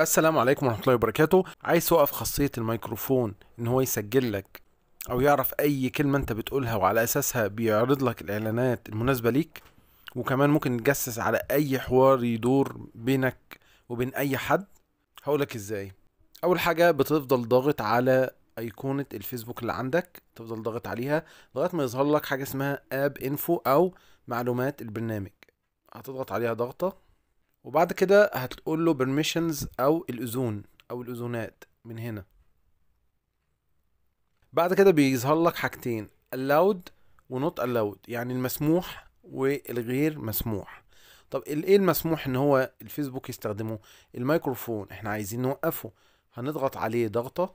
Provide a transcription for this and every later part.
السلام عليكم ورحمة الله وبركاته عايز توقف خاصية الميكروفون ان هو يسجل لك او يعرف اي كلمة انت بتقولها وعلى اساسها بيعرض لك الاعلانات المناسبة ليك وكمان ممكن تجسس على اي حوار يدور بينك وبين اي حد هقولك ازاي اول حاجة بتفضل ضاغط على ايقونة الفيسبوك اللي عندك تفضل ضاغط عليها لغاية ما يظهر لك حاجة اسمها اب انفو او معلومات البرنامج هتضغط عليها ضغطة وبعد كده هتقول له permissions او الاذون او الاذونات من هنا بعد كده بيظهر لك حاجتين allowed و not allowed يعني المسموح والغير مسموح طب ايه المسموح ان هو الفيسبوك يستخدمه الميكروفون احنا عايزين نوقفه هنضغط عليه ضغطه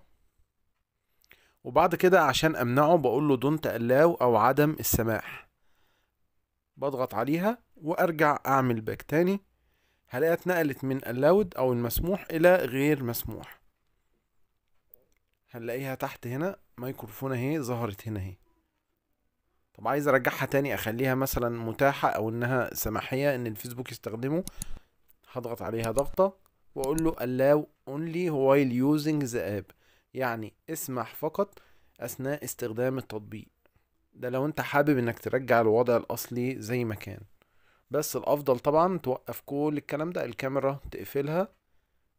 وبعد كده عشان امنعه بقول له دونت الاو او عدم السماح بضغط عليها وارجع اعمل باك تاني هلاقيها اتنقلت من allowed او المسموح الى غير مسموح هنلاقيها تحت هنا مايكروفون اهي ظهرت هنا اهي طب عايز ارجعها تاني اخليها مثلا متاحة او انها سماحية ان الفيسبوك يستخدمه هضغط عليها ضغطة واقول له allow only while using the app يعني اسمح فقط اثناء استخدام التطبيق ده لو انت حابب انك ترجع الوضع الاصلي زي ما كان بس الافضل طبعا توقف كل الكلام ده الكاميرا تقفلها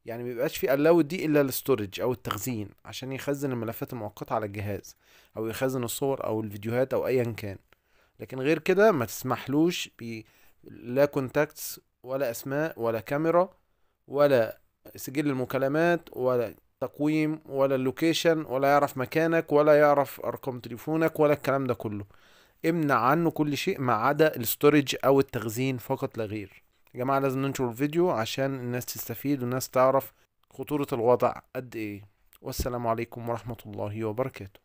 يعني ميبقاش في الاو دي الا الاستورج او التخزين عشان يخزن الملفات المؤقتة على الجهاز او يخزن الصور او الفيديوهات او ايا كان لكن غير كده ما تسمحلوش ب لا كونتاكتس ولا اسماء ولا كاميرا ولا سجل المكالمات ولا تقويم ولا اللوكيشن ولا يعرف مكانك ولا يعرف ارقام تليفونك ولا الكلام ده كله امنع عنه كل شيء ما عدا الاستورج او التخزين فقط لا غير يا جماعه لازم ننشر الفيديو عشان الناس تستفيد والناس تعرف خطوره الوضع قد ايه والسلام عليكم ورحمه الله وبركاته